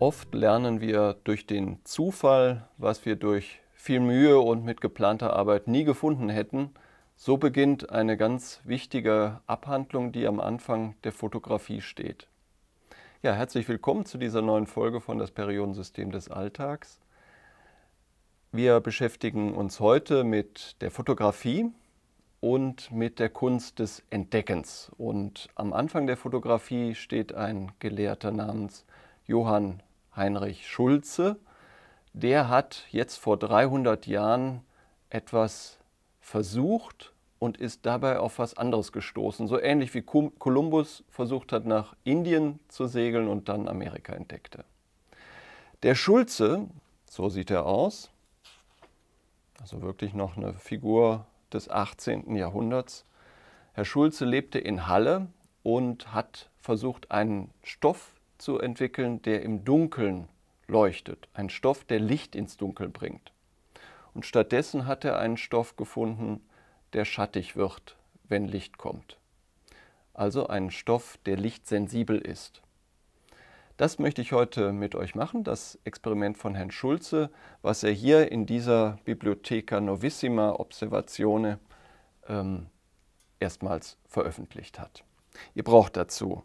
Oft lernen wir durch den Zufall, was wir durch viel Mühe und mit geplanter Arbeit nie gefunden hätten. So beginnt eine ganz wichtige Abhandlung, die am Anfang der Fotografie steht. Ja, herzlich willkommen zu dieser neuen Folge von Das Periodensystem des Alltags. Wir beschäftigen uns heute mit der Fotografie und mit der Kunst des Entdeckens. Und am Anfang der Fotografie steht ein Gelehrter namens Johann Heinrich Schulze, der hat jetzt vor 300 Jahren etwas versucht und ist dabei auf was anderes gestoßen. So ähnlich wie Kolumbus versucht hat, nach Indien zu segeln und dann Amerika entdeckte. Der Schulze, so sieht er aus, also wirklich noch eine Figur des 18. Jahrhunderts. Herr Schulze lebte in Halle und hat versucht, einen Stoff zu entwickeln, der im Dunkeln leuchtet. Ein Stoff, der Licht ins Dunkel bringt. Und stattdessen hat er einen Stoff gefunden, der schattig wird, wenn Licht kommt. Also einen Stoff, der lichtsensibel ist. Das möchte ich heute mit euch machen, das Experiment von Herrn Schulze, was er hier in dieser Bibliotheca Novissima Observatione ähm, erstmals veröffentlicht hat. Ihr braucht dazu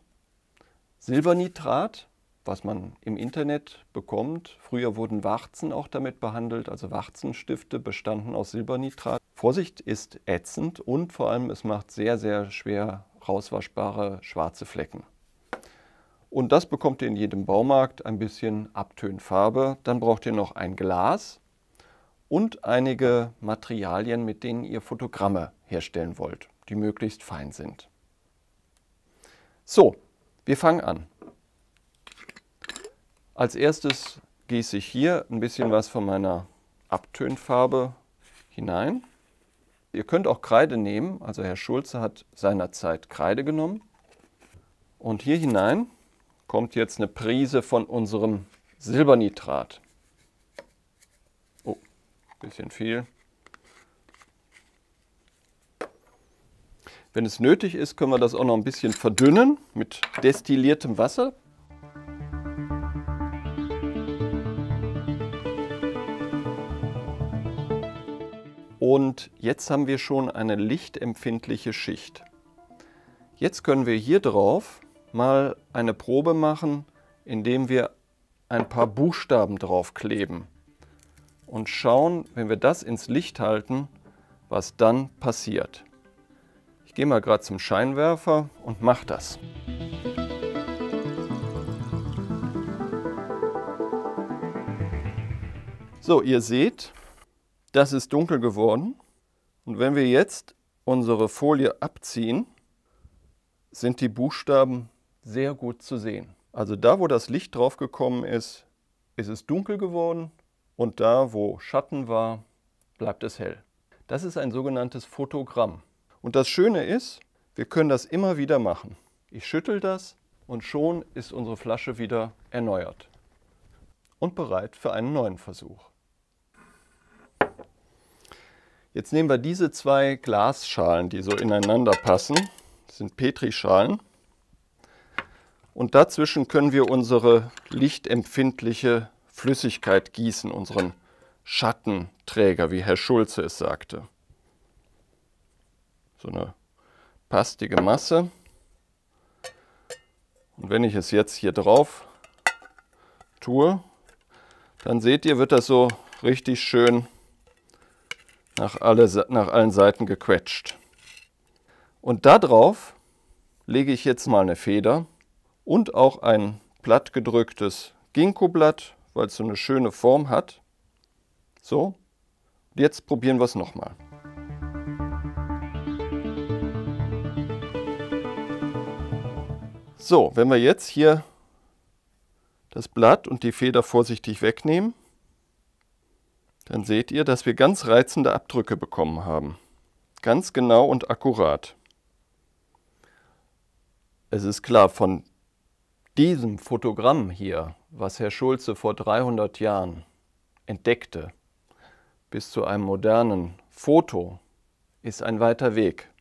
Silbernitrat, was man im Internet bekommt. Früher wurden Warzen auch damit behandelt, also Warzenstifte bestanden aus Silbernitrat. Vorsicht ist ätzend und vor allem es macht sehr, sehr schwer rauswaschbare schwarze Flecken. Und das bekommt ihr in jedem Baumarkt ein bisschen Abtönfarbe. Dann braucht ihr noch ein Glas und einige Materialien, mit denen ihr Fotogramme herstellen wollt, die möglichst fein sind. So, wir fangen an. Als erstes gieße ich hier ein bisschen was von meiner Abtönfarbe hinein. Ihr könnt auch Kreide nehmen, also Herr Schulze hat seinerzeit Kreide genommen. Und hier hinein kommt jetzt eine Prise von unserem Silbernitrat. Oh, ein bisschen viel. Wenn es nötig ist, können wir das auch noch ein bisschen verdünnen mit destilliertem Wasser. Und jetzt haben wir schon eine lichtempfindliche Schicht. Jetzt können wir hier drauf mal eine Probe machen, indem wir ein paar Buchstaben draufkleben und schauen, wenn wir das ins Licht halten, was dann passiert. Ich gehe mal gerade zum Scheinwerfer und mache das. So, ihr seht, das ist dunkel geworden. Und wenn wir jetzt unsere Folie abziehen, sind die Buchstaben sehr gut zu sehen. Also da, wo das Licht drauf gekommen ist, ist es dunkel geworden und da, wo Schatten war, bleibt es hell. Das ist ein sogenanntes Fotogramm. Und das Schöne ist, wir können das immer wieder machen. Ich schüttel das und schon ist unsere Flasche wieder erneuert und bereit für einen neuen Versuch. Jetzt nehmen wir diese zwei Glasschalen, die so ineinander passen. Das sind Petrischalen. Und dazwischen können wir unsere lichtempfindliche Flüssigkeit gießen, unseren Schattenträger, wie Herr Schulze es sagte so eine pastige Masse. Und wenn ich es jetzt hier drauf tue, dann seht ihr, wird das so richtig schön nach, alle, nach allen Seiten gequetscht. Und darauf lege ich jetzt mal eine Feder und auch ein plattgedrücktes Ginkgo-Blatt, weil es so eine schöne Form hat. So, jetzt probieren wir es nochmal. So, wenn wir jetzt hier das Blatt und die Feder vorsichtig wegnehmen, dann seht ihr, dass wir ganz reizende Abdrücke bekommen haben. Ganz genau und akkurat. Es ist klar, von diesem Fotogramm hier, was Herr Schulze vor 300 Jahren entdeckte, bis zu einem modernen Foto, ist ein weiter Weg.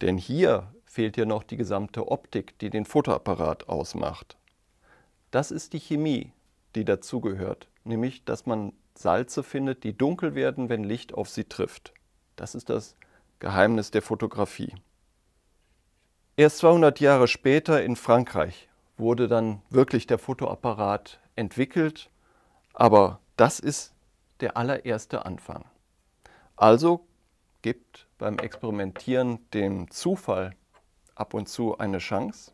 Denn hier fehlt hier noch die gesamte Optik, die den Fotoapparat ausmacht. Das ist die Chemie, die dazugehört, nämlich dass man Salze findet, die dunkel werden, wenn Licht auf sie trifft. Das ist das Geheimnis der Fotografie. Erst 200 Jahre später in Frankreich wurde dann wirklich der Fotoapparat entwickelt, aber das ist der allererste Anfang. Also gibt beim Experimentieren dem Zufall ab und zu eine Chance.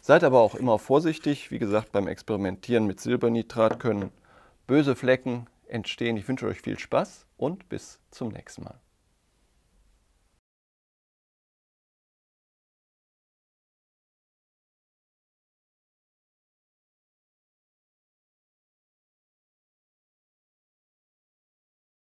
Seid aber auch immer vorsichtig. Wie gesagt, beim Experimentieren mit Silbernitrat können böse Flecken entstehen. Ich wünsche euch viel Spaß und bis zum nächsten Mal.